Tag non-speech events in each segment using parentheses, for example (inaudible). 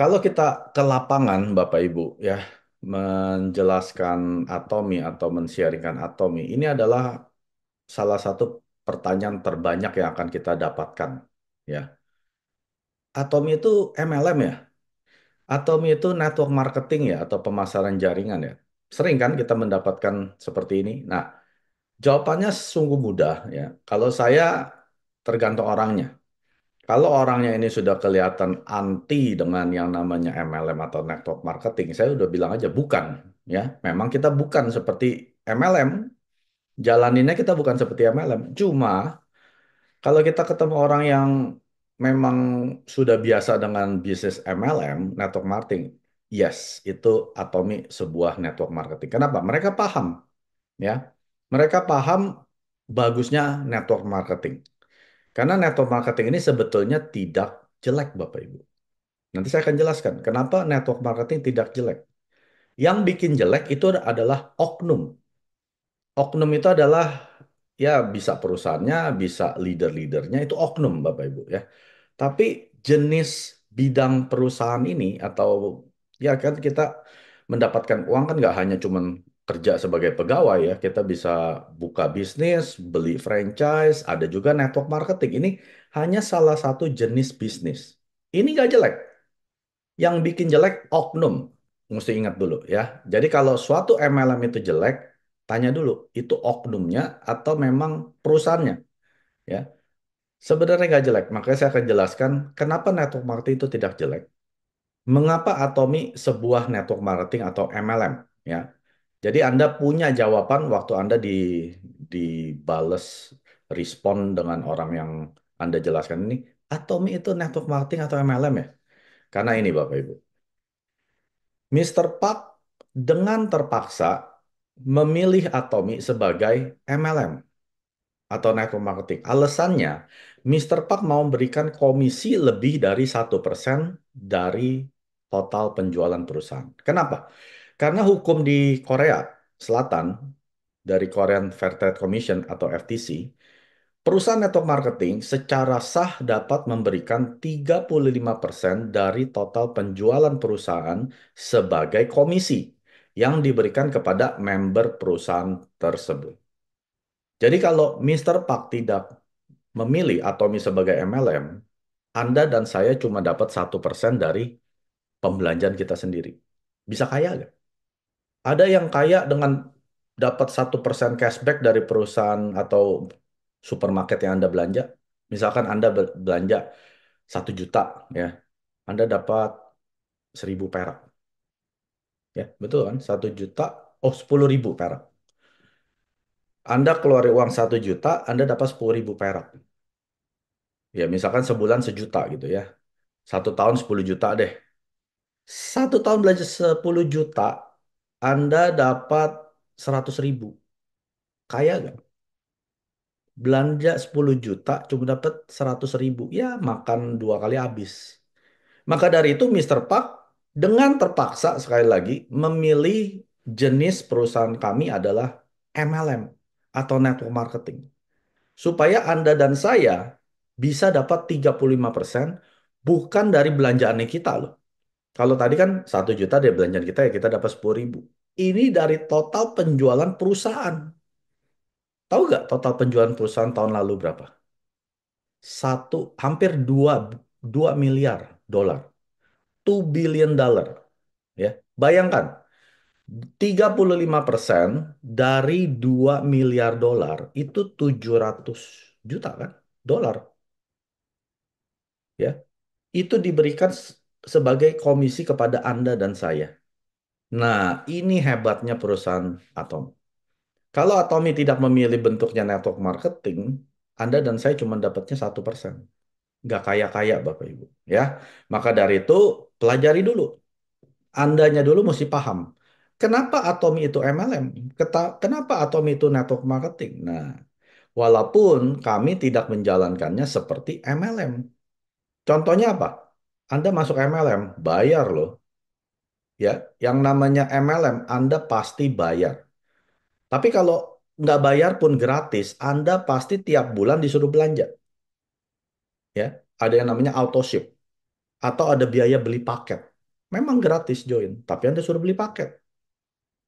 Kalau kita ke lapangan, Bapak Ibu, ya, menjelaskan atomi atau mensiarkan atomi, ini adalah salah satu pertanyaan terbanyak yang akan kita dapatkan, ya. Atomi itu MLM ya? Atomi itu network marketing ya atau pemasaran jaringan ya? Sering kan kita mendapatkan seperti ini? Nah, jawabannya sungguh mudah ya. Kalau saya tergantung orangnya. Kalau orangnya ini sudah kelihatan anti dengan yang namanya MLM atau network marketing, saya udah bilang aja bukan, ya. Memang kita bukan seperti MLM, jalaninnya kita bukan seperti MLM. Cuma kalau kita ketemu orang yang memang sudah biasa dengan bisnis MLM, network marketing, yes, itu atomi sebuah network marketing. Kenapa? Mereka paham, ya. Mereka paham bagusnya network marketing karena network marketing ini sebetulnya tidak jelek Bapak Ibu. Nanti saya akan jelaskan kenapa network marketing tidak jelek. Yang bikin jelek itu adalah oknum. Oknum itu adalah ya bisa perusahaannya, bisa leader-leadernya itu oknum Bapak Ibu ya. Tapi jenis bidang perusahaan ini atau ya kan kita mendapatkan uang kan nggak hanya cuman kerja sebagai pegawai ya, kita bisa buka bisnis, beli franchise, ada juga network marketing. Ini hanya salah satu jenis bisnis. Ini nggak jelek. Yang bikin jelek oknum. Mesti ingat dulu ya. Jadi kalau suatu MLM itu jelek, tanya dulu itu oknumnya atau memang perusahaannya. Ya. Sebenarnya nggak jelek, makanya saya akan jelaskan kenapa network marketing itu tidak jelek. Mengapa Atomi sebuah network marketing atau MLM ya jadi Anda punya jawaban waktu Anda di dibales respon dengan orang yang Anda jelaskan ini. Atomi itu network marketing atau MLM ya? Karena ini Bapak Ibu. Mr. Park dengan terpaksa memilih Atomi sebagai MLM atau network marketing. Alasannya, Mr. Park mau memberikan komisi lebih dari satu persen dari total penjualan perusahaan. Kenapa? Karena hukum di Korea Selatan dari Korean Fair Trade Commission atau FTC, perusahaan network marketing secara sah dapat memberikan 35% dari total penjualan perusahaan sebagai komisi yang diberikan kepada member perusahaan tersebut. Jadi kalau Mr. Park tidak memilih Atomi sebagai MLM, Anda dan saya cuma dapat 1% dari pembelanjaan kita sendiri. Bisa kaya nggak? Ada yang kaya dengan dapat satu persen cashback dari perusahaan atau supermarket yang Anda belanja. Misalkan Anda belanja satu juta, ya, Anda dapat seribu perak. Ya, betul kan? Satu juta, oh sepuluh ribu perak. Anda keluar uang satu juta, Anda dapat sepuluh ribu perak. Ya, misalkan sebulan sejuta gitu ya. Satu tahun sepuluh juta deh. Satu tahun belanja sepuluh juta, anda dapat 100 ribu. Kaya gak? Belanja 10 juta cuma dapat 100 ribu. Ya makan dua kali habis. Maka dari itu Mr. Pak dengan terpaksa sekali lagi memilih jenis perusahaan kami adalah MLM atau network marketing. Supaya Anda dan saya bisa dapat 35% bukan dari belanjaannya kita loh. Kalau tadi kan satu juta dia belanjaan kita ya kita dapat sepuluh ribu. Ini dari total penjualan perusahaan. Tahu nggak total penjualan perusahaan tahun lalu berapa? Satu hampir dua dua miliar dolar. 2 billion dollar. Ya, bayangkan 35% dari dua miliar dolar itu 700 juta kan dolar. Ya. Itu diberikan sebagai komisi kepada Anda dan saya. Nah, ini hebatnya perusahaan Atom. Kalau Atomi tidak memilih bentuknya network marketing, Anda dan saya cuma dapatnya satu persen. Gak kaya-kaya, Bapak Ibu. Ya, maka dari itu pelajari dulu. Andanya dulu mesti paham. Kenapa Atomi itu MLM? Kenapa Atomi itu network marketing? Nah, walaupun kami tidak menjalankannya seperti MLM. Contohnya apa? Anda masuk MLM, bayar loh. Ya, yang namanya MLM, Anda pasti bayar. Tapi kalau nggak bayar pun gratis, Anda pasti tiap bulan disuruh belanja. Ya, ada yang namanya auto ship atau ada biaya beli paket. Memang gratis join, tapi Anda suruh beli paket.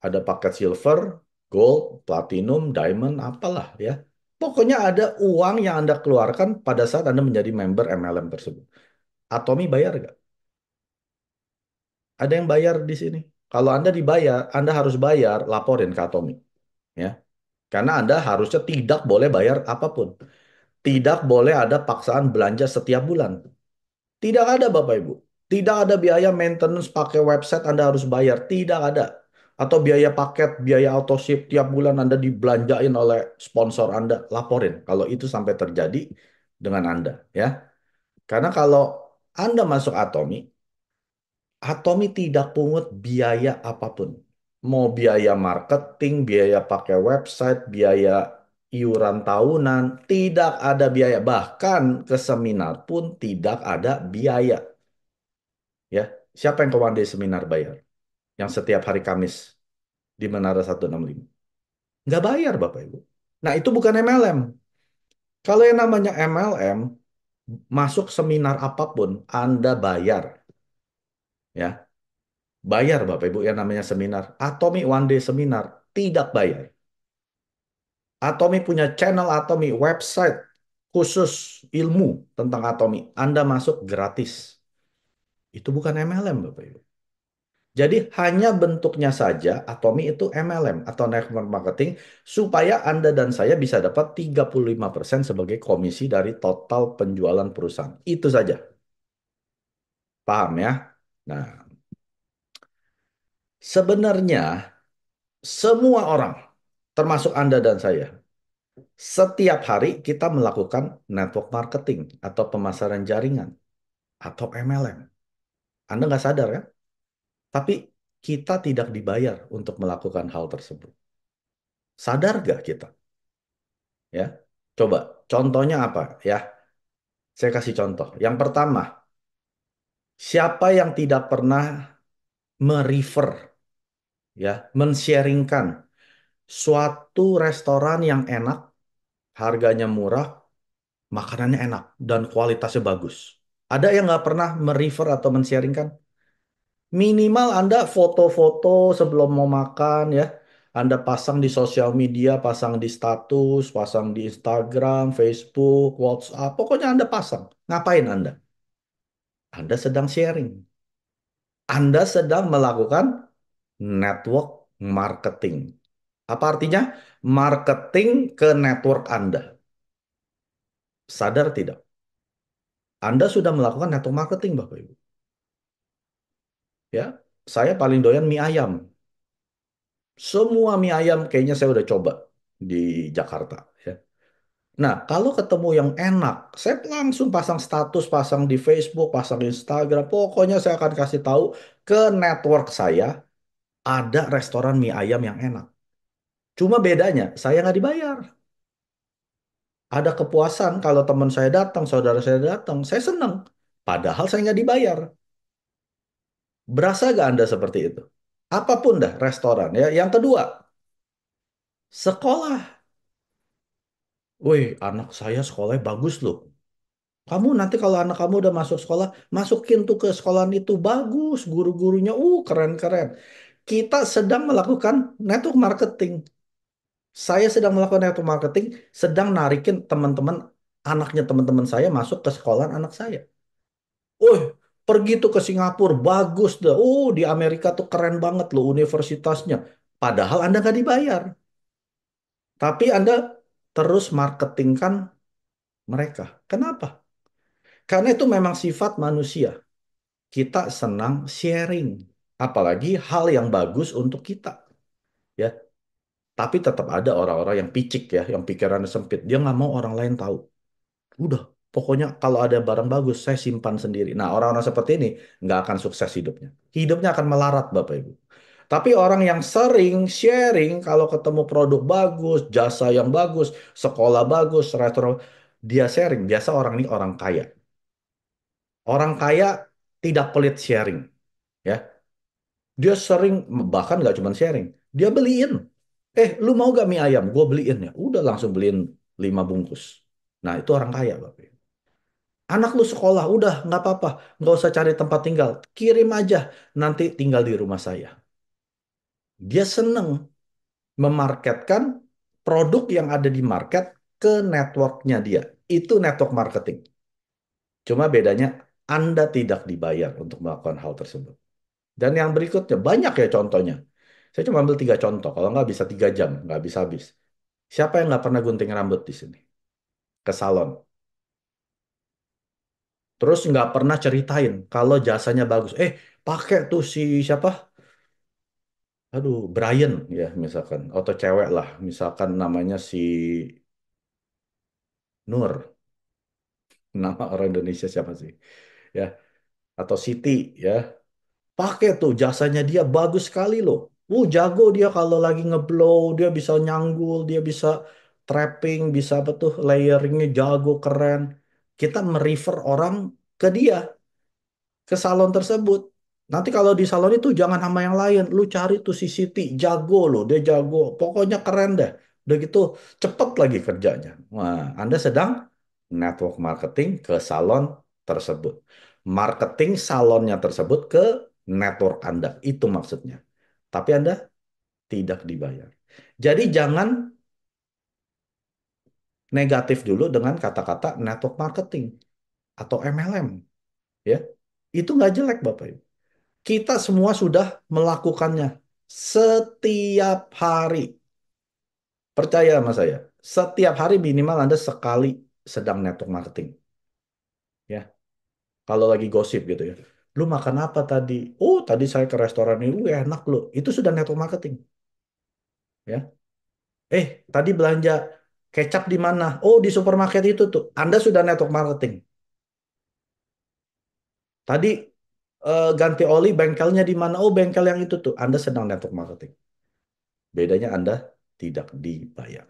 Ada paket silver, gold, platinum, diamond, apalah ya. Pokoknya ada uang yang Anda keluarkan pada saat Anda menjadi member MLM tersebut. Atomi bayar nggak? Ada yang bayar di sini. Kalau Anda dibayar, Anda harus bayar, laporin ke Atomi. Ya. Karena Anda harusnya tidak boleh bayar apapun. Tidak boleh ada paksaan belanja setiap bulan. Tidak ada Bapak Ibu. Tidak ada biaya maintenance pakai website Anda harus bayar. Tidak ada. Atau biaya paket, biaya autoship tiap bulan Anda dibelanjain oleh sponsor Anda. Laporin kalau itu sampai terjadi dengan Anda. ya. Karena kalau anda masuk Atomi, Atomi tidak pungut biaya apapun. Mau biaya marketing, biaya pakai website, biaya iuran tahunan, tidak ada biaya. Bahkan ke seminar pun tidak ada biaya. Ya, siapa yang ke one day seminar bayar? Yang setiap hari Kamis di Menara 165. Nggak bayar Bapak Ibu. Nah itu bukan MLM. Kalau yang namanya MLM, masuk seminar apapun Anda bayar. Ya. Bayar Bapak Ibu yang namanya seminar. Atomi One Day Seminar tidak bayar. Atomi punya channel Atomi website khusus ilmu tentang Atomi. Anda masuk gratis. Itu bukan MLM Bapak Ibu. Jadi hanya bentuknya saja Atomi itu MLM atau network marketing supaya Anda dan saya bisa dapat 35% sebagai komisi dari total penjualan perusahaan. Itu saja. Paham ya? Nah, sebenarnya semua orang termasuk Anda dan saya setiap hari kita melakukan network marketing atau pemasaran jaringan atau MLM. Anda nggak sadar ya? Tapi kita tidak dibayar untuk melakukan hal tersebut. Sadar gak kita? Ya, coba contohnya apa ya? Saya kasih contoh. Yang pertama, siapa yang tidak pernah merefer ya, mensharingkan suatu restoran yang enak, harganya murah, makanannya enak dan kualitasnya bagus. Ada yang nggak pernah merefer atau mensharingkan? Minimal Anda foto-foto sebelum mau makan ya. Anda pasang di sosial media, pasang di status, pasang di Instagram, Facebook, WhatsApp. Pokoknya Anda pasang. Ngapain Anda? Anda sedang sharing. Anda sedang melakukan network marketing. Apa artinya? Marketing ke network Anda. Sadar tidak? Anda sudah melakukan network marketing, Bapak Ibu ya saya paling doyan mie ayam semua mie ayam kayaknya saya udah coba di Jakarta ya nah kalau ketemu yang enak saya langsung pasang status pasang di Facebook pasang di Instagram pokoknya saya akan kasih tahu ke network saya ada restoran mie ayam yang enak cuma bedanya saya nggak dibayar ada kepuasan kalau teman saya datang, saudara saya datang, saya senang. Padahal saya nggak dibayar. Berasa gak Anda seperti itu? Apapun dah restoran ya. Yang kedua, sekolah. Wih, anak saya sekolahnya bagus loh. Kamu nanti kalau anak kamu udah masuk sekolah, masukin tuh ke sekolahan itu bagus, guru-gurunya uh keren-keren. Kita sedang melakukan network marketing. Saya sedang melakukan network marketing, sedang narikin teman-teman anaknya teman-teman saya masuk ke sekolah anak saya. Uh, Pergi tuh ke Singapura, bagus deh. Oh, di Amerika tuh keren banget loh universitasnya. Padahal Anda nggak dibayar. Tapi Anda terus marketingkan mereka. Kenapa? Karena itu memang sifat manusia. Kita senang sharing. Apalagi hal yang bagus untuk kita. Ya, tapi tetap ada orang-orang yang picik ya, yang pikirannya sempit. Dia nggak mau orang lain tahu. Udah, Pokoknya kalau ada barang bagus, saya simpan sendiri. Nah, orang-orang seperti ini nggak akan sukses hidupnya. Hidupnya akan melarat, Bapak Ibu. Tapi orang yang sering sharing, kalau ketemu produk bagus, jasa yang bagus, sekolah bagus, restoran, dia sharing. Biasa orang ini orang kaya. Orang kaya tidak pelit sharing. ya. Dia sering, bahkan nggak cuma sharing. Dia beliin. Eh, lu mau gak mie ayam? Gue beliin ya. Udah langsung beliin lima bungkus. Nah, itu orang kaya, Bapak. ibu. Anak lu sekolah, udah nggak apa-apa, nggak usah cari tempat tinggal, kirim aja, nanti tinggal di rumah saya. Dia seneng memarketkan produk yang ada di market ke networknya dia. Itu network marketing. Cuma bedanya Anda tidak dibayar untuk melakukan hal tersebut. Dan yang berikutnya, banyak ya contohnya. Saya cuma ambil tiga contoh, kalau nggak bisa tiga jam, nggak habis-habis. Siapa yang nggak pernah gunting rambut di sini? Ke salon Terus nggak pernah ceritain kalau jasanya bagus. Eh, pakai tuh si siapa? Aduh, Brian ya misalkan. Atau cewek lah. Misalkan namanya si Nur. Nama orang Indonesia siapa sih? Ya. Atau Siti ya. Pakai tuh jasanya dia bagus sekali loh. Uh, jago dia kalau lagi ngeblow, dia bisa nyanggul, dia bisa trapping, bisa apa tuh layeringnya jago keren kita merefer orang ke dia ke salon tersebut nanti kalau di salon itu jangan sama yang lain lu cari tuh si Siti jago loh dia jago pokoknya keren deh udah gitu cepet lagi kerjanya nah, Anda sedang network marketing ke salon tersebut marketing salonnya tersebut ke network Anda itu maksudnya tapi Anda tidak dibayar jadi jangan negatif dulu dengan kata-kata network marketing atau MLM. Ya, itu nggak jelek Bapak Ibu. Kita semua sudah melakukannya setiap hari. Percaya sama saya, setiap hari minimal Anda sekali sedang network marketing. Ya. Kalau lagi gosip gitu ya. Lu makan apa tadi? Oh, tadi saya ke restoran ini, uh, enak lu. Itu sudah network marketing. Ya. Eh, tadi belanja Kecap di mana? Oh, di supermarket itu tuh. Anda sudah network marketing. Tadi uh, ganti oli bengkelnya di mana? Oh, bengkel yang itu tuh. Anda sedang network marketing. Bedanya Anda tidak dibayar.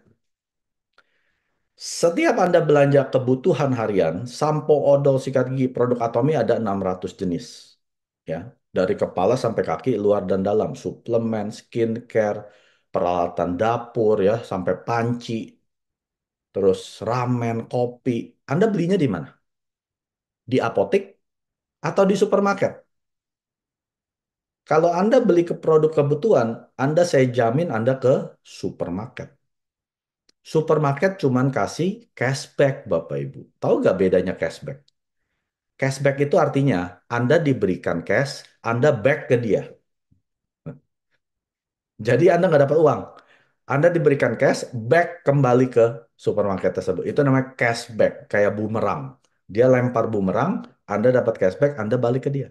Setiap Anda belanja kebutuhan harian, sampo, odol, sikat gigi, produk atomi ada 600 jenis. Ya, dari kepala sampai kaki, luar dan dalam, suplemen, skincare, peralatan dapur ya, sampai panci, terus ramen, kopi, Anda belinya di mana? Di apotek atau di supermarket? Kalau Anda beli ke produk kebutuhan, Anda saya jamin Anda ke supermarket. Supermarket cuman kasih cashback Bapak Ibu. Tahu nggak bedanya cashback? Cashback itu artinya Anda diberikan cash, Anda back ke dia. Jadi Anda nggak dapat uang. Anda diberikan cash, back kembali ke supermarket tersebut. Itu namanya cashback, kayak bumerang. Dia lempar bumerang, Anda dapat cashback, Anda balik ke dia.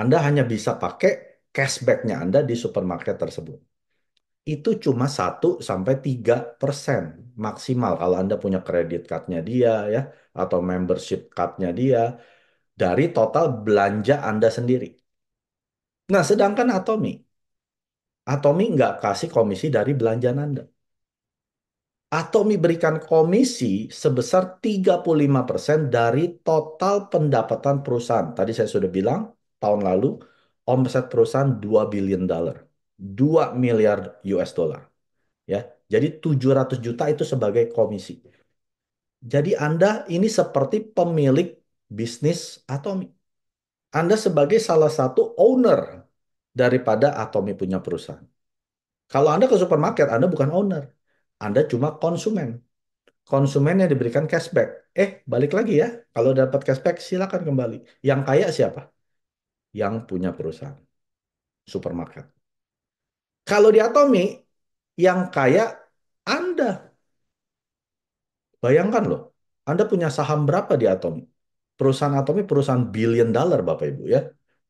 Anda hanya bisa pakai cashbacknya Anda di supermarket tersebut. Itu cuma 1 sampai 3 persen maksimal kalau Anda punya kredit cardnya dia ya atau membership cardnya dia dari total belanja Anda sendiri. Nah, sedangkan Atomi, Atomi nggak kasih komisi dari belanjaan Anda Atomi berikan komisi sebesar 35% dari total pendapatan perusahaan. Tadi saya sudah bilang, tahun lalu omset perusahaan 2 billion dollar, 2 miliar US dollar. Ya, jadi 700 juta itu sebagai komisi. Jadi Anda ini seperti pemilik bisnis Atomi. Anda sebagai salah satu owner daripada Atomi punya perusahaan. Kalau Anda ke supermarket, Anda bukan owner. Anda cuma konsumen. Konsumen yang diberikan cashback. Eh, balik lagi ya. Kalau dapat cashback, silakan kembali. Yang kaya siapa? Yang punya perusahaan. Supermarket. Kalau di Atomi, yang kaya Anda. Bayangkan loh, Anda punya saham berapa di Atomi? Perusahaan Atomi perusahaan billion dollar Bapak Ibu ya.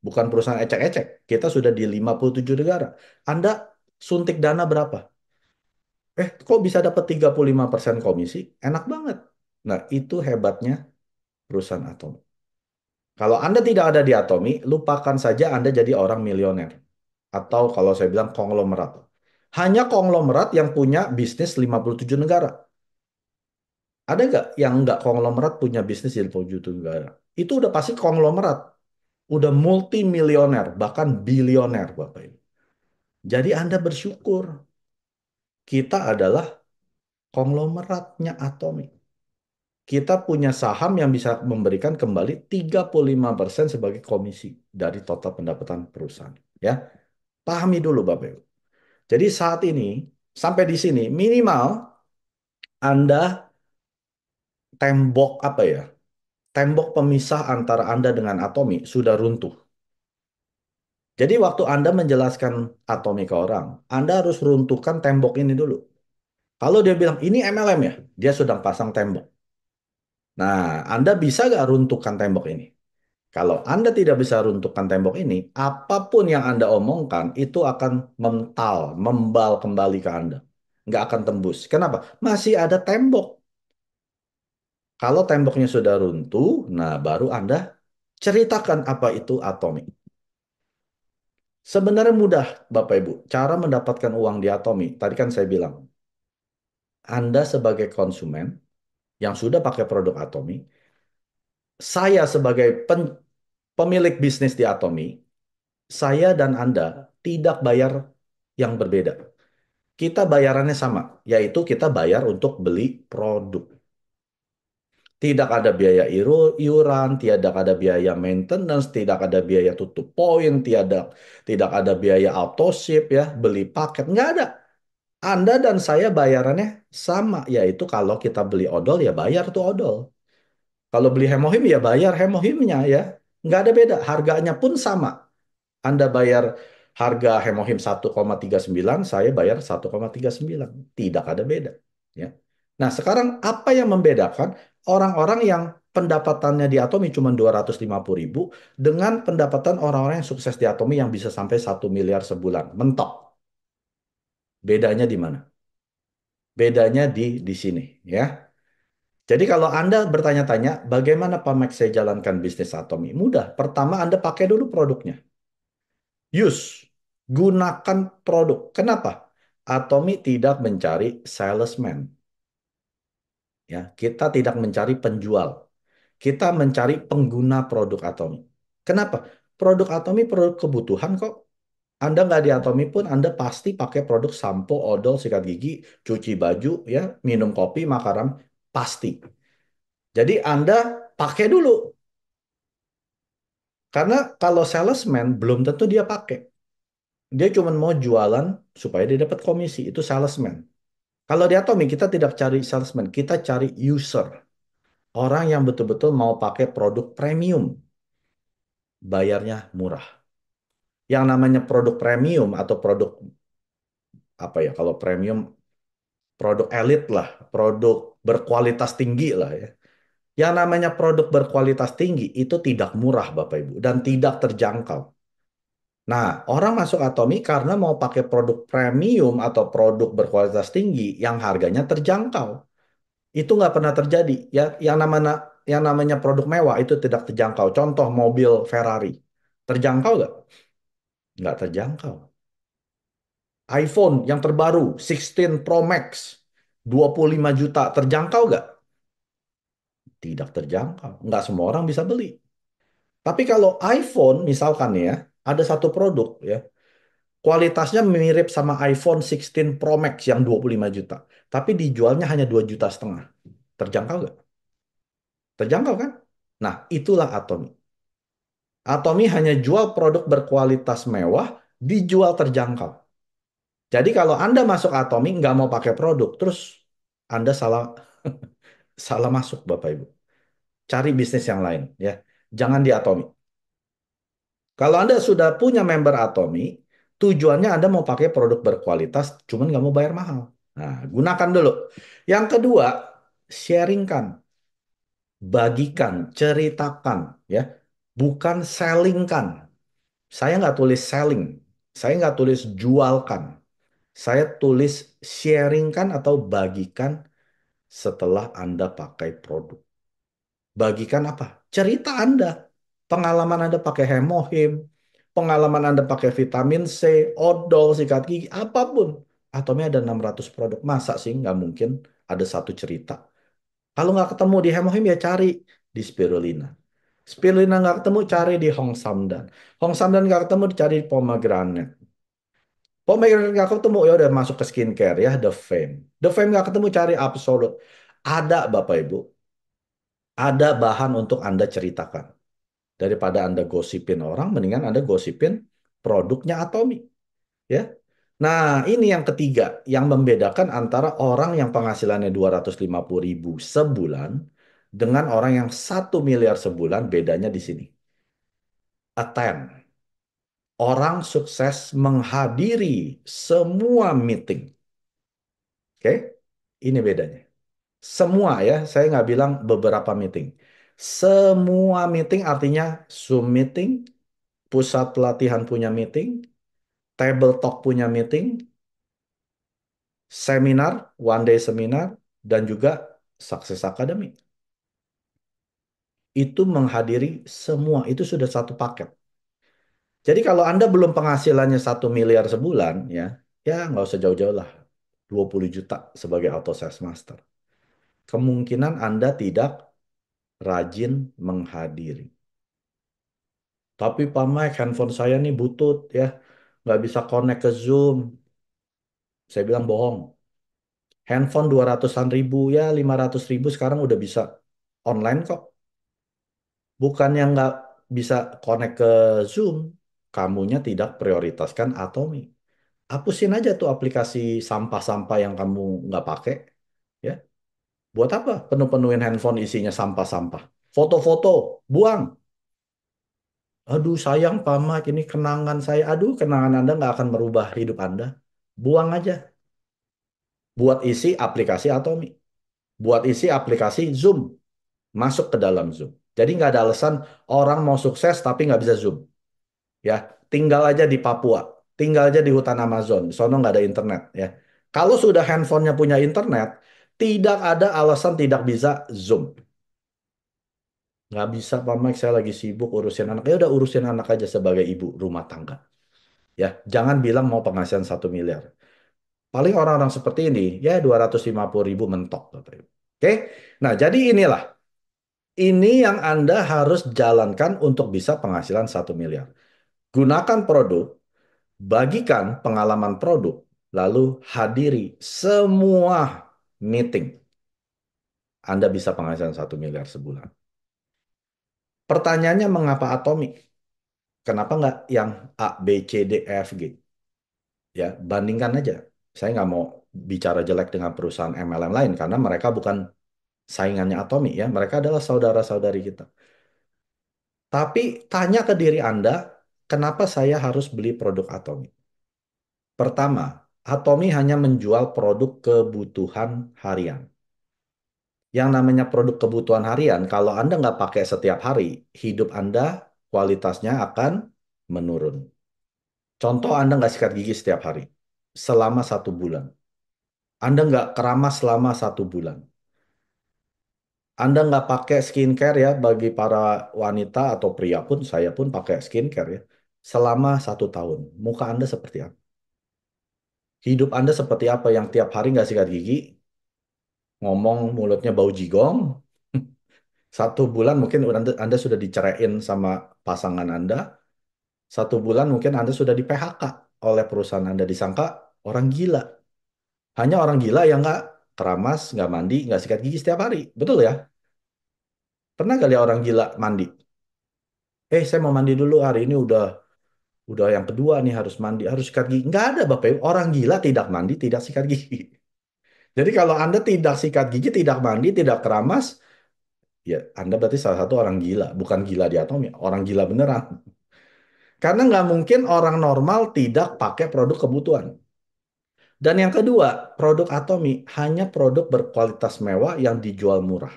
Bukan perusahaan ecek-ecek. Kita sudah di 57 negara. Anda suntik dana berapa? Eh, kok bisa dapat 35% komisi? Enak banget. Nah, itu hebatnya perusahaan Atomi. Kalau Anda tidak ada di Atomi, lupakan saja Anda jadi orang milioner. Atau kalau saya bilang konglomerat. Hanya konglomerat yang punya bisnis 57 negara. Ada nggak yang nggak konglomerat punya bisnis di 57 negara? Itu udah pasti konglomerat. Udah multimilioner, bahkan bilioner Bapak Ibu. Jadi Anda bersyukur kita adalah konglomeratnya Atomic. Kita punya saham yang bisa memberikan kembali 35% sebagai komisi dari total pendapatan perusahaan. Ya, Pahami dulu Bapak Ibu. Jadi saat ini, sampai di sini, minimal Anda tembok apa ya, tembok pemisah antara Anda dengan Atomi sudah runtuh. Jadi waktu Anda menjelaskan atomi ke orang, Anda harus runtuhkan tembok ini dulu. Kalau dia bilang, ini MLM ya, dia sudah pasang tembok. Nah, Anda bisa nggak runtuhkan tembok ini? Kalau Anda tidak bisa runtuhkan tembok ini, apapun yang Anda omongkan itu akan mental, membal kembali ke Anda. Nggak akan tembus. Kenapa? Masih ada tembok. Kalau temboknya sudah runtuh, nah baru Anda ceritakan apa itu atomik. Sebenarnya mudah, Bapak Ibu, cara mendapatkan uang di Atomi. Tadi kan saya bilang, Anda sebagai konsumen yang sudah pakai produk Atomi, saya sebagai pen, pemilik bisnis di Atomi, saya dan Anda tidak bayar yang berbeda. Kita bayarannya sama, yaitu kita bayar untuk beli produk. Tidak ada biaya iuran, tidak ada biaya maintenance, tidak ada biaya tutup poin, tidak tidak ada biaya autoship ya, beli paket nggak ada. Anda dan saya bayarannya sama, yaitu kalau kita beli odol ya bayar tuh odol. Kalau beli hemohim ya bayar hemohimnya ya. Nggak ada beda, harganya pun sama. Anda bayar harga hemohim 1,39, saya bayar 1,39. Tidak ada beda. Ya. Nah sekarang apa yang membedakan? orang-orang yang pendapatannya di Atomi cuma 250 ribu dengan pendapatan orang-orang yang sukses di Atomi yang bisa sampai 1 miliar sebulan. Mentok. Bedanya di mana? Bedanya di di sini ya. Jadi kalau Anda bertanya-tanya bagaimana Pak Max saya jalankan bisnis Atomi? Mudah. Pertama Anda pakai dulu produknya. Use. Gunakan produk. Kenapa? Atomi tidak mencari salesman. Ya, kita tidak mencari penjual. Kita mencari pengguna produk Atomi. Kenapa? Produk Atomi produk kebutuhan kok. Anda nggak di Atomi pun Anda pasti pakai produk sampo, odol, sikat gigi, cuci baju, ya, minum kopi, makaram, pasti. Jadi Anda pakai dulu. Karena kalau salesman belum tentu dia pakai. Dia cuma mau jualan supaya dia dapat komisi, itu salesman. Kalau di Atomi kita tidak cari salesman, kita cari user. Orang yang betul-betul mau pakai produk premium. Bayarnya murah. Yang namanya produk premium atau produk apa ya kalau premium produk elit lah, produk berkualitas tinggi lah ya. Yang namanya produk berkualitas tinggi itu tidak murah Bapak Ibu dan tidak terjangkau. Nah, orang masuk Atomi karena mau pakai produk premium atau produk berkualitas tinggi yang harganya terjangkau. Itu nggak pernah terjadi. Ya, yang namanya yang namanya produk mewah itu tidak terjangkau. Contoh mobil Ferrari, terjangkau nggak? Nggak terjangkau. iPhone yang terbaru 16 Pro Max 25 juta terjangkau nggak? Tidak terjangkau. Nggak semua orang bisa beli. Tapi kalau iPhone misalkan ya, ada satu produk ya kualitasnya mirip sama iPhone 16 Pro Max yang 25 juta tapi dijualnya hanya 2 juta setengah terjangkau nggak terjangkau kan nah itulah Atomi Atomi hanya jual produk berkualitas mewah dijual terjangkau jadi kalau anda masuk Atomi nggak mau pakai produk terus anda salah (laughs) salah masuk bapak ibu cari bisnis yang lain ya jangan di Atomi kalau Anda sudah punya member Atomi, tujuannya Anda mau pakai produk berkualitas, cuman nggak mau bayar mahal. Nah, gunakan dulu. Yang kedua, sharingkan. Bagikan, ceritakan. ya Bukan sellingkan. Saya nggak tulis selling. Saya nggak tulis jualkan. Saya tulis sharingkan atau bagikan setelah Anda pakai produk. Bagikan apa? Cerita Anda pengalaman Anda pakai hemohim, pengalaman Anda pakai vitamin C, odol, sikat gigi, apapun. Atomnya ada 600 produk. Masa sih nggak mungkin ada satu cerita. Kalau nggak ketemu di hemohim ya cari di spirulina. Spirulina nggak ketemu cari di Hong Samdan. Hong Samdan nggak ketemu cari di pomegranate. Pomegranate nggak ketemu ya udah masuk ke skincare ya The Fame. The Fame nggak ketemu cari Absolut. Ada Bapak Ibu. Ada bahan untuk Anda ceritakan daripada Anda gosipin orang, mendingan Anda gosipin produknya Atomi. Ya. Nah, ini yang ketiga yang membedakan antara orang yang penghasilannya 250 ribu sebulan dengan orang yang satu miliar sebulan bedanya di sini. Attend. Orang sukses menghadiri semua meeting. Oke? Okay? Ini bedanya. Semua ya, saya nggak bilang beberapa meeting semua meeting artinya Zoom meeting, pusat pelatihan punya meeting, table talk punya meeting, seminar, one day seminar, dan juga sukses akademik Itu menghadiri semua, itu sudah satu paket. Jadi kalau Anda belum penghasilannya satu miliar sebulan, ya, ya nggak usah jauh-jauh lah. 20 juta sebagai auto sales master. Kemungkinan Anda tidak rajin menghadiri. Tapi Pak Mike, handphone saya nih butut ya. Nggak bisa connect ke Zoom. Saya bilang bohong. Handphone 200-an ribu ya, 500 ribu sekarang udah bisa online kok. Bukan yang nggak bisa connect ke Zoom, kamunya tidak prioritaskan Atomi. Hapusin aja tuh aplikasi sampah-sampah yang kamu nggak pakai. ya Buat apa penuh-penuhin handphone isinya sampah-sampah? Foto-foto, buang. Aduh sayang Pak Mike, ini kenangan saya. Aduh kenangan Anda nggak akan merubah hidup Anda. Buang aja. Buat isi aplikasi Atomi. Buat isi aplikasi Zoom. Masuk ke dalam Zoom. Jadi nggak ada alasan orang mau sukses tapi nggak bisa Zoom. Ya, tinggal aja di Papua. Tinggal aja di hutan Amazon. Sono nggak ada internet. ya. Kalau sudah handphonenya punya internet, tidak ada alasan tidak bisa Zoom. Nggak bisa Pak Mike, saya lagi sibuk urusin anak. Ya udah urusin anak aja sebagai ibu rumah tangga. Ya, jangan bilang mau penghasilan satu miliar. Paling orang-orang seperti ini, ya 250 ribu mentok. Oke, nah jadi inilah. Ini yang Anda harus jalankan untuk bisa penghasilan satu miliar. Gunakan produk, bagikan pengalaman produk, lalu hadiri semua meeting. Anda bisa penghasilan 1 miliar sebulan. Pertanyaannya mengapa atomik? Kenapa nggak yang A, B, C, D, E, F, G? Ya, bandingkan aja. Saya nggak mau bicara jelek dengan perusahaan MLM lain karena mereka bukan saingannya atomik ya. Mereka adalah saudara-saudari kita. Tapi tanya ke diri Anda, kenapa saya harus beli produk atomik? Pertama, Atomi hanya menjual produk kebutuhan harian. Yang namanya produk kebutuhan harian, kalau Anda nggak pakai setiap hari, hidup Anda kualitasnya akan menurun. Contoh Anda nggak sikat gigi setiap hari, selama satu bulan. Anda nggak keramas selama satu bulan. Anda nggak pakai skincare ya, bagi para wanita atau pria pun, saya pun pakai skincare ya, selama satu tahun. Muka Anda seperti apa? Hidup Anda seperti apa yang tiap hari nggak sikat gigi, ngomong mulutnya bau jigong, (laughs) satu bulan mungkin Anda, sudah diceraiin sama pasangan Anda, satu bulan mungkin Anda sudah di PHK oleh perusahaan Anda disangka orang gila. Hanya orang gila yang nggak keramas, nggak mandi, nggak sikat gigi setiap hari. Betul ya? Pernah kali orang gila mandi? Eh, saya mau mandi dulu hari ini udah Udah yang kedua nih harus mandi, harus sikat gigi. Nggak ada Bapak Ibu, orang gila tidak mandi, tidak sikat gigi. (laughs) Jadi kalau Anda tidak sikat gigi, tidak mandi, tidak keramas, ya Anda berarti salah satu orang gila. Bukan gila di atomi orang gila beneran. (laughs) Karena nggak mungkin orang normal tidak pakai produk kebutuhan. Dan yang kedua, produk Atomi hanya produk berkualitas mewah yang dijual murah.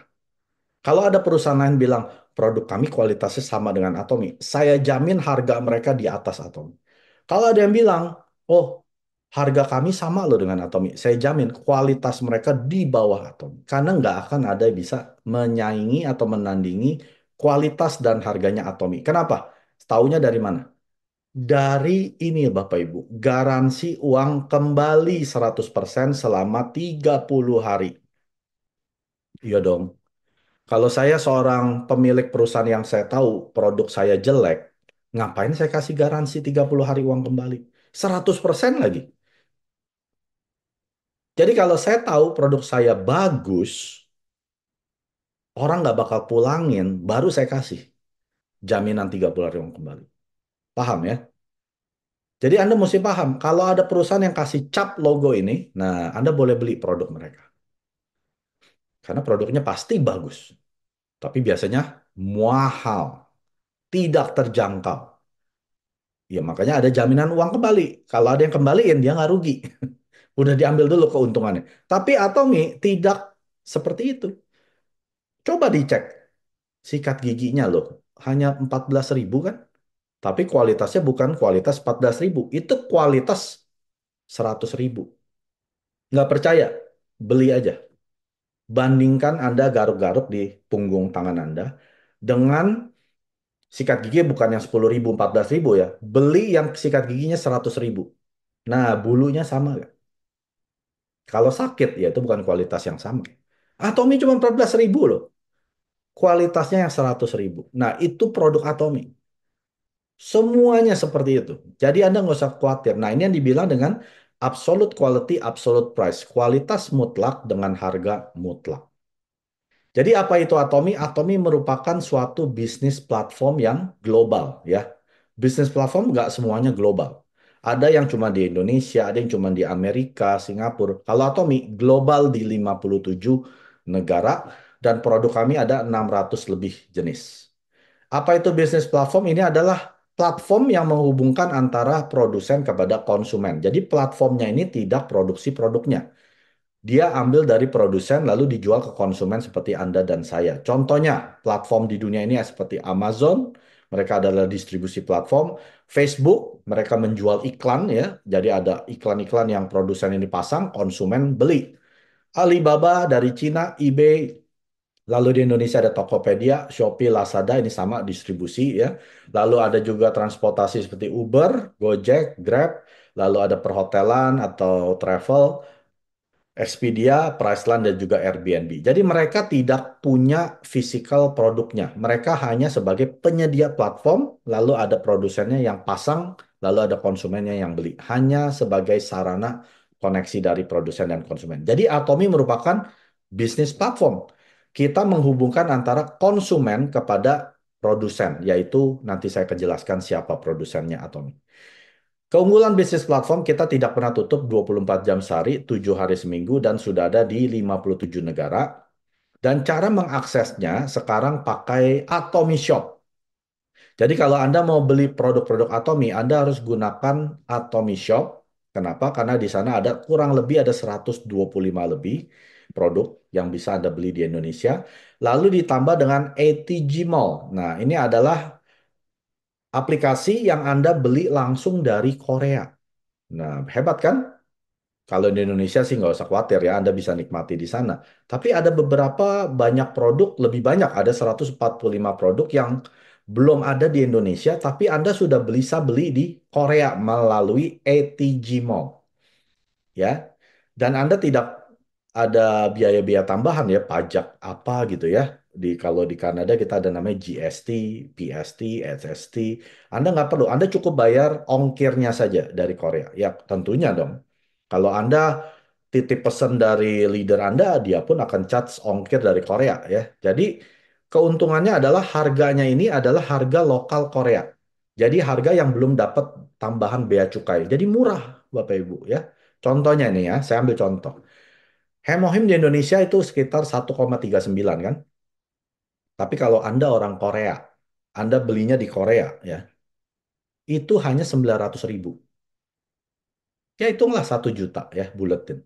Kalau ada perusahaan lain bilang, produk kami kualitasnya sama dengan Atomi. Saya jamin harga mereka di atas Atomi. Kalau ada yang bilang, oh harga kami sama loh dengan Atomi, saya jamin kualitas mereka di bawah Atomi. Karena nggak akan ada yang bisa menyaingi atau menandingi kualitas dan harganya Atomi. Kenapa? Taunya dari mana? Dari ini Bapak Ibu, garansi uang kembali 100% selama 30 hari. Iya dong, kalau saya seorang pemilik perusahaan yang saya tahu produk saya jelek, ngapain saya kasih garansi 30 hari uang kembali? 100% lagi. Jadi kalau saya tahu produk saya bagus, orang nggak bakal pulangin, baru saya kasih jaminan 30 hari uang kembali. Paham ya? Jadi Anda mesti paham, kalau ada perusahaan yang kasih cap logo ini, nah Anda boleh beli produk mereka. Karena produknya pasti bagus tapi biasanya mahal, tidak terjangkau. Ya makanya ada jaminan uang kembali. Kalau ada yang kembaliin dia nggak rugi. (laughs) Udah diambil dulu keuntungannya. Tapi Atomi tidak seperti itu. Coba dicek sikat giginya loh. Hanya 14 ribu kan? Tapi kualitasnya bukan kualitas 14 ribu. Itu kualitas 100 ribu. Nggak percaya? Beli aja bandingkan Anda garuk-garuk di punggung tangan Anda dengan sikat gigi bukan yang 10 ribu, 14 ribu ya. Beli yang sikat giginya 100 ribu. Nah, bulunya sama nggak? Kalau sakit, ya itu bukan kualitas yang sama. Atomi cuma 14 ribu loh. Kualitasnya yang 100 ribu. Nah, itu produk Atomi. Semuanya seperti itu. Jadi Anda nggak usah khawatir. Nah, ini yang dibilang dengan absolute quality, absolute price. Kualitas mutlak dengan harga mutlak. Jadi apa itu Atomi? Atomi merupakan suatu bisnis platform yang global ya. Bisnis platform nggak semuanya global. Ada yang cuma di Indonesia, ada yang cuma di Amerika, Singapura. Kalau Atomi global di 57 negara dan produk kami ada 600 lebih jenis. Apa itu bisnis platform? Ini adalah platform yang menghubungkan antara produsen kepada konsumen. Jadi platformnya ini tidak produksi produknya. Dia ambil dari produsen lalu dijual ke konsumen seperti Anda dan saya. Contohnya, platform di dunia ini seperti Amazon, mereka adalah distribusi platform. Facebook, mereka menjual iklan ya. Jadi ada iklan-iklan yang produsen ini pasang, konsumen beli. Alibaba dari Cina, eBay Lalu di Indonesia ada Tokopedia, Shopee, Lazada, ini sama distribusi ya. Lalu ada juga transportasi seperti Uber, Gojek, Grab, lalu ada perhotelan atau travel, Expedia, Priceline, dan juga Airbnb. Jadi mereka tidak punya physical produknya. Mereka hanya sebagai penyedia platform, lalu ada produsennya yang pasang, lalu ada konsumennya yang beli. Hanya sebagai sarana koneksi dari produsen dan konsumen. Jadi Atomi merupakan bisnis platform kita menghubungkan antara konsumen kepada produsen, yaitu nanti saya jelaskan siapa produsennya Atomi. Keunggulan bisnis platform kita tidak pernah tutup 24 jam sehari, 7 hari seminggu, dan sudah ada di 57 negara. Dan cara mengaksesnya sekarang pakai Atomi Shop. Jadi kalau Anda mau beli produk-produk Atomi, Anda harus gunakan Atomi Shop. Kenapa? Karena di sana ada kurang lebih ada 125 lebih produk yang bisa Anda beli di Indonesia. Lalu ditambah dengan ATG Mall. Nah, ini adalah aplikasi yang Anda beli langsung dari Korea. Nah, hebat kan? Kalau di Indonesia sih nggak usah khawatir ya, Anda bisa nikmati di sana. Tapi ada beberapa banyak produk, lebih banyak, ada 145 produk yang belum ada di Indonesia, tapi Anda sudah bisa beli di Korea melalui ATG Mall. Ya, dan Anda tidak ada biaya-biaya tambahan ya, pajak apa gitu ya. Di kalau di Kanada kita ada namanya GST, PST, SST. Anda nggak perlu, Anda cukup bayar ongkirnya saja dari Korea. Ya, tentunya dong. Kalau Anda titip pesan dari leader Anda, dia pun akan charge ongkir dari Korea ya. Jadi keuntungannya adalah harganya ini adalah harga lokal Korea. Jadi harga yang belum dapat tambahan bea cukai. Jadi murah Bapak Ibu ya. Contohnya ini ya, saya ambil contoh. Hemohim di Indonesia itu sekitar 1,39 kan? Tapi kalau Anda orang Korea, Anda belinya di Korea ya, itu hanya 900 ribu. Ya hitunglah 1 juta ya buletin.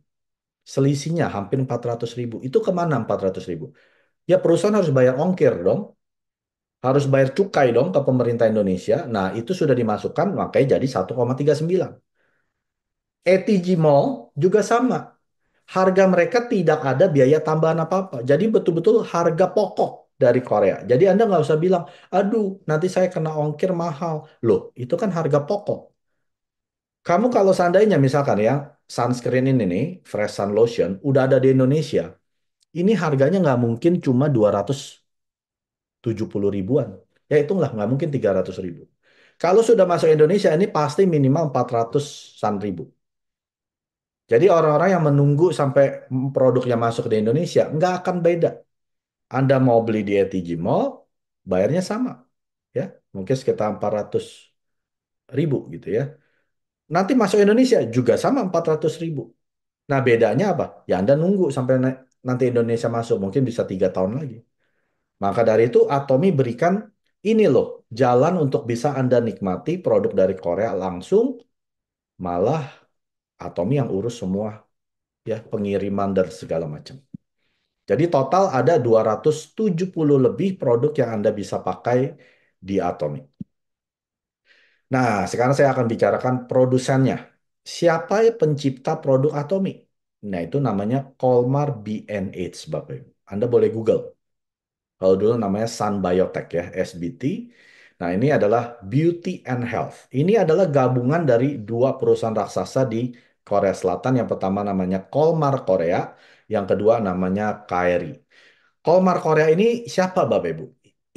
Selisihnya hampir 400 ribu. Itu kemana 400 ribu? Ya perusahaan harus bayar ongkir dong. Harus bayar cukai dong ke pemerintah Indonesia. Nah itu sudah dimasukkan makanya jadi 1,39. ATG e Mall juga sama harga mereka tidak ada biaya tambahan apa-apa. Jadi betul-betul harga pokok dari Korea. Jadi Anda nggak usah bilang, aduh nanti saya kena ongkir mahal. Loh, itu kan harga pokok. Kamu kalau seandainya misalkan ya, sunscreen ini nih, fresh sun lotion, udah ada di Indonesia. Ini harganya nggak mungkin cuma 270 ribuan. Ya itulah, nggak mungkin 300 ribu. Kalau sudah masuk Indonesia, ini pasti minimal 400 san ribu. Jadi orang-orang yang menunggu sampai produknya masuk di Indonesia nggak akan beda. Anda mau beli di ETG Mall, bayarnya sama. ya Mungkin sekitar 400 ribu gitu ya. Nanti masuk Indonesia juga sama 400 ribu. Nah bedanya apa? Ya Anda nunggu sampai nanti Indonesia masuk. Mungkin bisa tiga tahun lagi. Maka dari itu Atomi berikan ini loh jalan untuk bisa Anda nikmati produk dari Korea langsung malah Atomi yang urus semua ya pengiriman dan segala macam. Jadi total ada 270 lebih produk yang Anda bisa pakai di Atomi. Nah, sekarang saya akan bicarakan produsennya. Siapa ya pencipta produk Atomi? Nah, itu namanya Colmar BNH, Bapak Ibu. Anda boleh Google. Kalau dulu namanya Sun Biotech ya, SBT. Nah, ini adalah Beauty and Health. Ini adalah gabungan dari dua perusahaan raksasa di Korea Selatan. Yang pertama namanya Kolmar Korea, yang kedua namanya Kairi. Kolmar Korea ini siapa Bapak Ibu?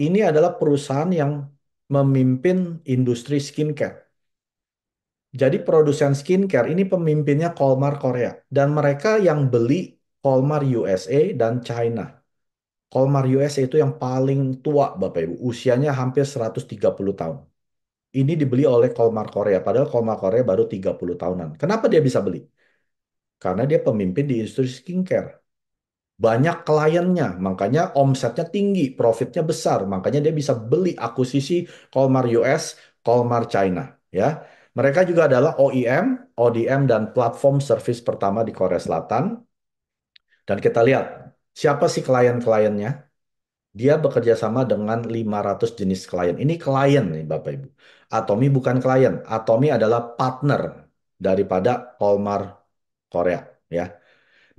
Ini adalah perusahaan yang memimpin industri skincare. Jadi produsen skincare ini pemimpinnya Kolmar Korea dan mereka yang beli Kolmar USA dan China. Kolmar USA itu yang paling tua Bapak Ibu, usianya hampir 130 tahun ini dibeli oleh Kolmar Korea. Padahal Kolmar Korea baru 30 tahunan. Kenapa dia bisa beli? Karena dia pemimpin di industri skincare. Banyak kliennya, makanya omsetnya tinggi, profitnya besar. Makanya dia bisa beli akuisisi Kolmar US, Kolmar China. ya. Mereka juga adalah OEM, ODM, dan platform service pertama di Korea Selatan. Dan kita lihat, siapa sih klien-kliennya? dia bekerja sama dengan 500 jenis klien. Ini klien nih Bapak Ibu. Atomi bukan klien, Atomi adalah partner daripada Polmar Korea ya.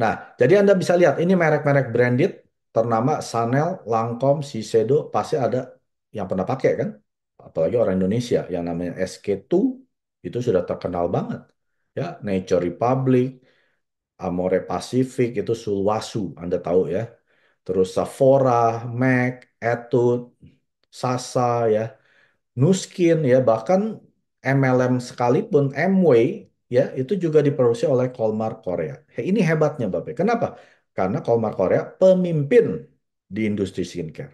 Nah, jadi Anda bisa lihat ini merek-merek branded ternama Chanel, Lancome, Shiseido pasti ada yang pernah pakai kan? Apalagi orang Indonesia yang namanya SK2 itu sudah terkenal banget. Ya, Nature Republic, Amore Pacific itu Sulwasu, Anda tahu ya, terus Sephora, MAC, Etude, Sasa ya, Nuskin ya, bahkan MLM sekalipun Mway ya itu juga diproduksi oleh Kolmar Korea. Ini hebatnya Bapak. Kenapa? Karena Kolmar Korea pemimpin di industri skincare.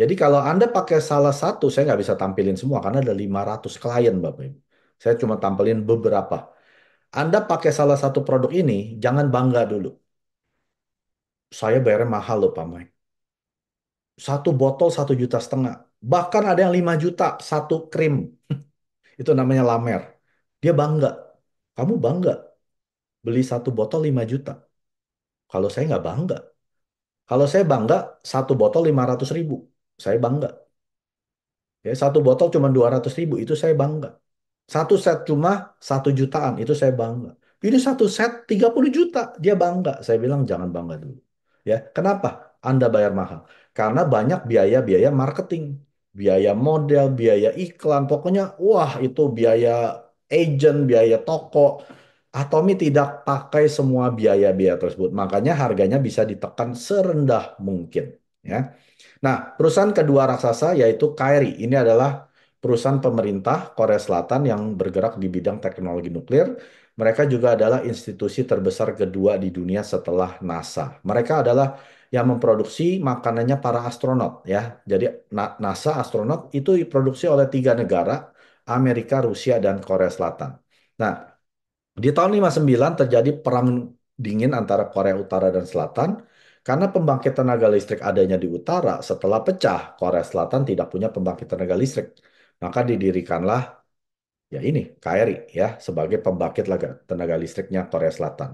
Jadi kalau Anda pakai salah satu, saya nggak bisa tampilin semua karena ada 500 klien Bapak Ibu. Saya cuma tampilin beberapa. Anda pakai salah satu produk ini, jangan bangga dulu saya bayarnya mahal loh Pak Mike. Satu botol satu juta setengah. Bahkan ada yang lima juta satu krim. (laughs) Itu namanya lamer. Dia bangga. Kamu bangga beli satu botol lima juta. Kalau saya nggak bangga. Kalau saya bangga satu botol lima ratus ribu. Saya bangga. Ya, satu botol cuma dua ratus ribu. Itu saya bangga. Satu set cuma satu jutaan. Itu saya bangga. Ini satu set 30 juta. Dia bangga. Saya bilang jangan bangga dulu. Ya, kenapa Anda bayar mahal? Karena banyak biaya-biaya marketing, biaya model, biaya iklan, pokoknya wah itu biaya agent, biaya toko. Atomi tidak pakai semua biaya-biaya tersebut. Makanya harganya bisa ditekan serendah mungkin, ya. Nah, perusahaan kedua raksasa yaitu Kairi. Ini adalah perusahaan pemerintah Korea Selatan yang bergerak di bidang teknologi nuklir mereka juga adalah institusi terbesar kedua di dunia setelah NASA. Mereka adalah yang memproduksi makanannya para astronot ya. Jadi NASA astronot itu diproduksi oleh tiga negara, Amerika, Rusia, dan Korea Selatan. Nah, di tahun 59 terjadi perang dingin antara Korea Utara dan Selatan. Karena pembangkit tenaga listrik adanya di utara, setelah pecah, Korea Selatan tidak punya pembangkit tenaga listrik. Maka didirikanlah ya ini KRI ya sebagai pembangkit tenaga listriknya Korea Selatan.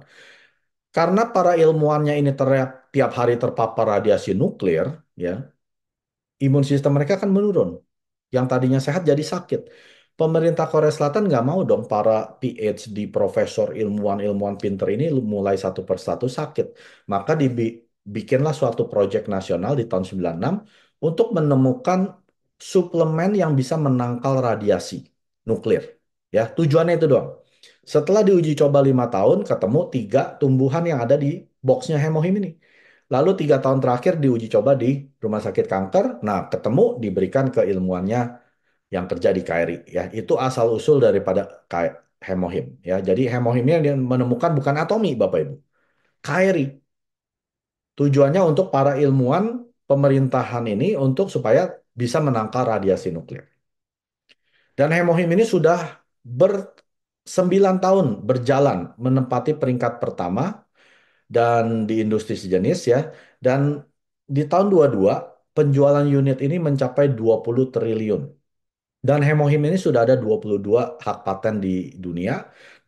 Karena para ilmuannya ini terlihat tiap hari terpapar radiasi nuklir, ya imun sistem mereka akan menurun. Yang tadinya sehat jadi sakit. Pemerintah Korea Selatan nggak mau dong para PhD, profesor, ilmuwan-ilmuwan pinter ini mulai satu persatu sakit. Maka dibikinlah suatu proyek nasional di tahun 96 untuk menemukan suplemen yang bisa menangkal radiasi nuklir. Ya, tujuannya itu doang. Setelah diuji coba lima tahun, ketemu tiga tumbuhan yang ada di boxnya hemohim ini. Lalu tiga tahun terakhir diuji coba di rumah sakit kanker. Nah, ketemu diberikan ke ilmuannya yang kerja di KRI. Ya, itu asal usul daripada hemohim. Ya, jadi hemohimnya dia menemukan bukan atomi, bapak ibu, kairi. Tujuannya untuk para ilmuwan pemerintahan ini untuk supaya bisa menangkal radiasi nuklir. Dan Hemohim ini sudah ber 9 tahun berjalan menempati peringkat pertama dan di industri sejenis ya. Dan di tahun 22 penjualan unit ini mencapai 20 triliun. Dan Hemohim ini sudah ada 22 hak paten di dunia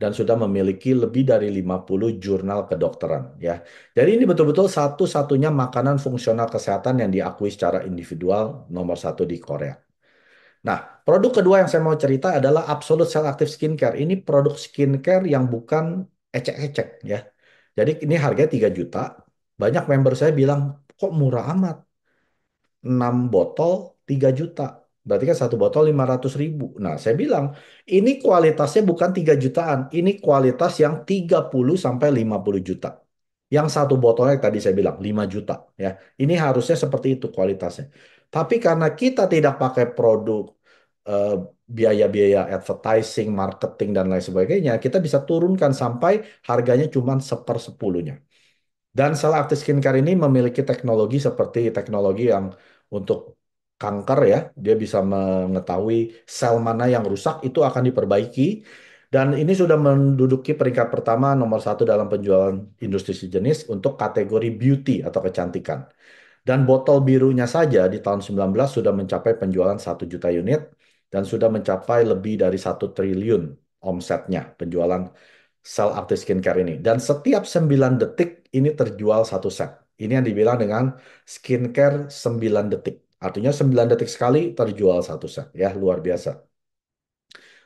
dan sudah memiliki lebih dari 50 jurnal kedokteran ya. Jadi ini betul-betul satu-satunya makanan fungsional kesehatan yang diakui secara individual nomor satu di Korea. Nah, produk kedua yang saya mau cerita adalah Absolute Cell Active Skincare. Ini produk skincare yang bukan ecek-ecek ya. Jadi ini harganya 3 juta. Banyak member saya bilang, kok murah amat? 6 botol 3 juta. Berarti kan satu botol 500 ribu. Nah, saya bilang, ini kualitasnya bukan 3 jutaan. Ini kualitas yang 30 sampai 50 juta. Yang satu botolnya tadi saya bilang 5 juta ya. Ini harusnya seperti itu kualitasnya. Tapi karena kita tidak pakai produk biaya eh, biaya-biaya advertising, marketing dan lain sebagainya, kita bisa turunkan sampai harganya cuma sepersepuluhnya. Dan Salah Aktif Skincare ini memiliki teknologi seperti teknologi yang untuk kanker ya, dia bisa mengetahui sel mana yang rusak itu akan diperbaiki. Dan ini sudah menduduki peringkat pertama nomor satu dalam penjualan industri sejenis untuk kategori beauty atau kecantikan. Dan botol birunya saja di tahun 19 sudah mencapai penjualan 1 juta unit dan sudah mencapai lebih dari 1 triliun omsetnya penjualan sel aktif skincare ini. Dan setiap 9 detik ini terjual satu set. Ini yang dibilang dengan skincare 9 detik. Artinya 9 detik sekali terjual satu set. Ya, luar biasa.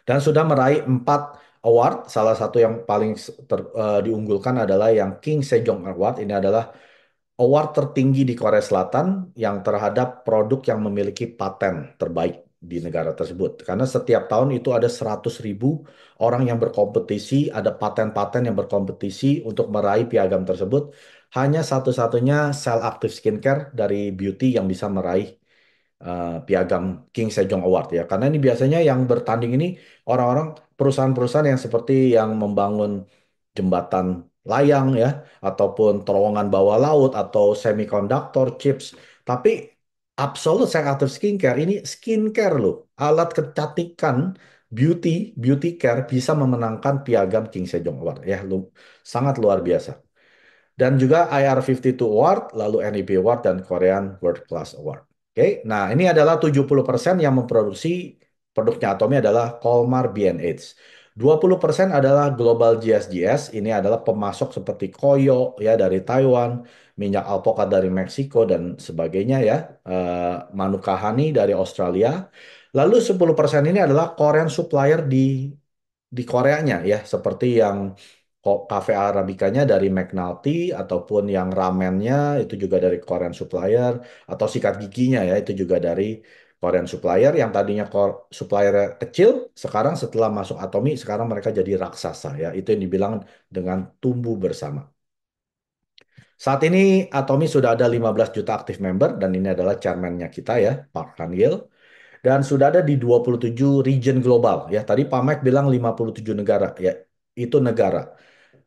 Dan sudah meraih 4 award. Salah satu yang paling ter, uh, diunggulkan adalah yang King Sejong Award. Ini adalah award tertinggi di Korea Selatan yang terhadap produk yang memiliki paten terbaik di negara tersebut. Karena setiap tahun itu ada 100 ribu orang yang berkompetisi, ada paten-paten yang berkompetisi untuk meraih piagam tersebut. Hanya satu-satunya sel aktif Skincare dari beauty yang bisa meraih uh, piagam King Sejong Award ya. Karena ini biasanya yang bertanding ini orang-orang perusahaan-perusahaan yang seperti yang membangun jembatan layang ya ataupun terowongan bawah laut atau semikonduktor chips tapi absolut sedatif skincare ini skincare loh alat kecantikan beauty beauty care bisa memenangkan piagam King Sejong Award ya lu, sangat luar biasa dan juga IR52 Award lalu NEB Award dan Korean World Class Award oke okay? nah ini adalah 70% yang memproduksi produknya Atomi adalah Colmar BNH 20% adalah global GSGS, ini adalah pemasok seperti koyo ya dari Taiwan, minyak alpukat dari Meksiko dan sebagainya ya, e, Manuka dari Australia. Lalu 10% ini adalah Korean supplier di di Koreanya ya, seperti yang kafe arabikanya dari McNulty ataupun yang ramennya itu juga dari Korean supplier atau sikat giginya ya itu juga dari Korean supplier yang tadinya supplier kecil sekarang setelah masuk Atomi sekarang mereka jadi raksasa ya itu yang dibilang dengan tumbuh bersama. Saat ini Atomi sudah ada 15 juta aktif member dan ini adalah chairman-nya kita ya Park Han Gil dan sudah ada di 27 region global ya tadi Pak Mike bilang 57 negara ya itu negara.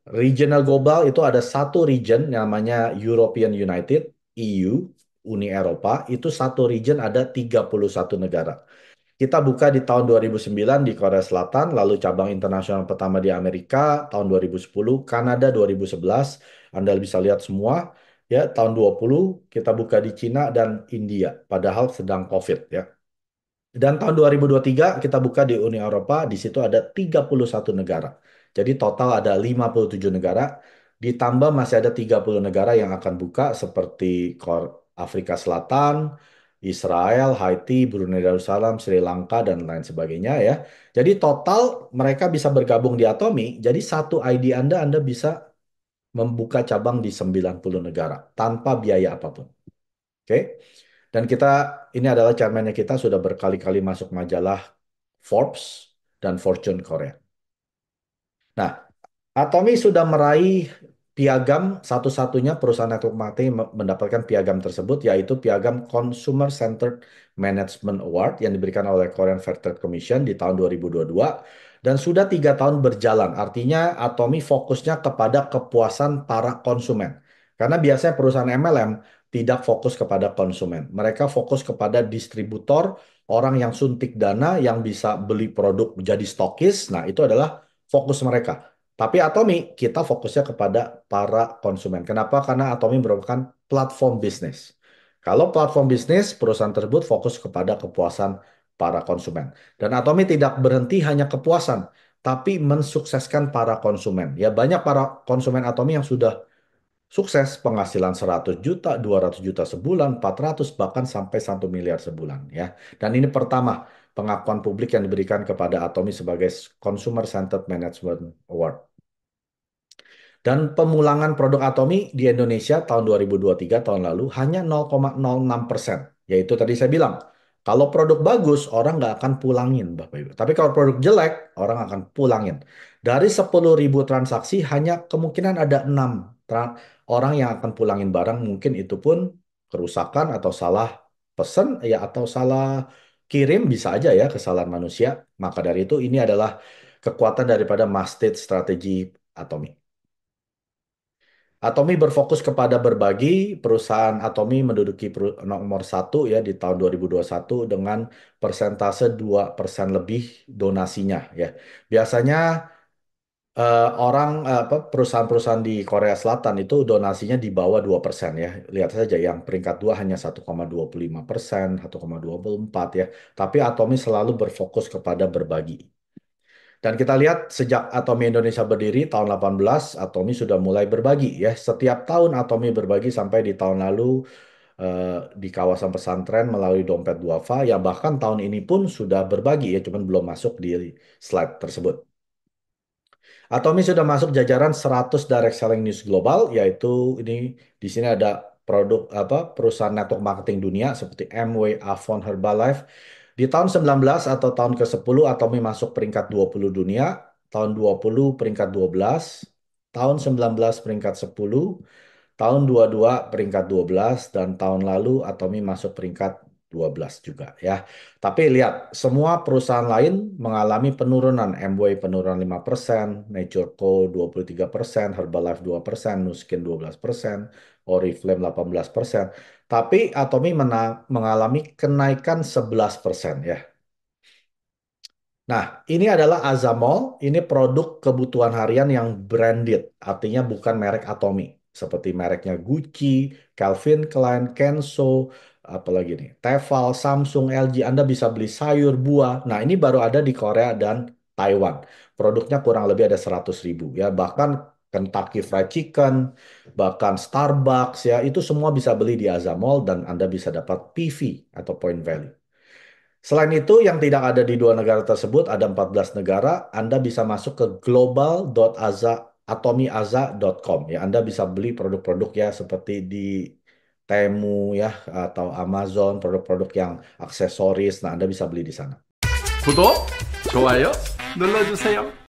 Regional global itu ada satu region namanya European United EU Uni Eropa itu satu region ada 31 negara. Kita buka di tahun 2009 di Korea Selatan, lalu cabang internasional pertama di Amerika tahun 2010, Kanada 2011, Anda bisa lihat semua. Ya, tahun 20 kita buka di Cina dan India, padahal sedang COVID ya. Dan tahun 2023 kita buka di Uni Eropa, di situ ada 31 negara. Jadi total ada 57 negara, ditambah masih ada 30 negara yang akan buka seperti Afrika Selatan, Israel, Haiti, Brunei Darussalam, Sri Lanka, dan lain sebagainya ya. Jadi total mereka bisa bergabung di Atomi, jadi satu ID Anda, Anda bisa membuka cabang di 90 negara tanpa biaya apapun. Oke? Okay? Dan kita ini adalah chairman kita sudah berkali-kali masuk majalah Forbes dan Fortune Korea. Nah, Atomi sudah meraih piagam satu-satunya perusahaan Network Marketing mendapatkan piagam tersebut yaitu piagam Consumer Centered Management Award yang diberikan oleh Korean Fair Trade Commission di tahun 2022 dan sudah tiga tahun berjalan. Artinya Atomi fokusnya kepada kepuasan para konsumen. Karena biasanya perusahaan MLM tidak fokus kepada konsumen. Mereka fokus kepada distributor, orang yang suntik dana yang bisa beli produk menjadi stokis. Nah, itu adalah fokus mereka. Tapi Atomi kita fokusnya kepada para konsumen. Kenapa? Karena Atomi merupakan platform bisnis. Kalau platform bisnis, perusahaan tersebut fokus kepada kepuasan para konsumen. Dan Atomi tidak berhenti hanya kepuasan, tapi mensukseskan para konsumen. Ya banyak para konsumen Atomi yang sudah sukses penghasilan 100 juta, 200 juta sebulan, 400 bahkan sampai 1 miliar sebulan ya. Dan ini pertama, pengakuan publik yang diberikan kepada Atomi sebagai Consumer Centered Management Award. Dan pemulangan produk Atomi di Indonesia tahun 2023 tahun lalu hanya 0,06 persen. Yaitu tadi saya bilang, kalau produk bagus orang nggak akan pulangin Bapak Ibu. Tapi kalau produk jelek orang akan pulangin. Dari 10.000 transaksi hanya kemungkinan ada 6 orang yang akan pulangin barang mungkin itu pun kerusakan atau salah pesan ya atau salah kirim bisa aja ya kesalahan manusia. Maka dari itu ini adalah kekuatan daripada masted strategi Atomi. Atomi berfokus kepada berbagi. Perusahaan Atomi menduduki nomor satu ya di tahun 2021 dengan persentase 2% lebih donasinya ya. Biasanya uh, orang eh, apa perusahaan-perusahaan di Korea Selatan itu donasinya di bawah 2% ya. Lihat saja yang peringkat 2 hanya 1,25%, 1,24 ya. Tapi Atomi selalu berfokus kepada berbagi. Dan kita lihat sejak Atomi Indonesia berdiri tahun 18, Atomi sudah mulai berbagi ya. Setiap tahun Atomi berbagi sampai di tahun lalu eh, di kawasan pesantren melalui dompet duafa ya bahkan tahun ini pun sudah berbagi ya cuman belum masuk di slide tersebut. Atomi sudah masuk jajaran 100 direct selling news global, yaitu ini di sini ada produk apa perusahaan network marketing dunia seperti Amway, Avon, Herbalife. Di tahun 19 atau tahun ke-10 Atomi masuk peringkat 20 dunia, tahun 20 peringkat 12, tahun 19 peringkat 10, tahun 22 peringkat 12 dan tahun lalu Atomi masuk peringkat 12 juga ya. Tapi lihat semua perusahaan lain mengalami penurunan MW penurunan 5%, Co 23%, Herbalife 2%, Nuskin 12%, Oriflame 18%. Tapi Atomi mengalami kenaikan 11% ya. Nah, ini adalah Azamol, ini produk kebutuhan harian yang branded, artinya bukan merek Atomi seperti mereknya Gucci, Calvin Klein, Kenzo, apalagi nih Tefal, Samsung, LG, Anda bisa beli sayur, buah. Nah, ini baru ada di Korea dan Taiwan. Produknya kurang lebih ada 100 ribu ya. Bahkan Kentucky Fried Chicken, bahkan Starbucks ya, itu semua bisa beli di Azamall dan Anda bisa dapat PV atau point value. Selain itu, yang tidak ada di dua negara tersebut, ada 14 negara, Anda bisa masuk ke global.aza atomiaza.com ya Anda bisa beli produk-produk ya seperti di Temu ya atau Amazon produk-produk yang aksesoris nah Anda bisa beli di sana. 구독, 좋아요 눌러주세요.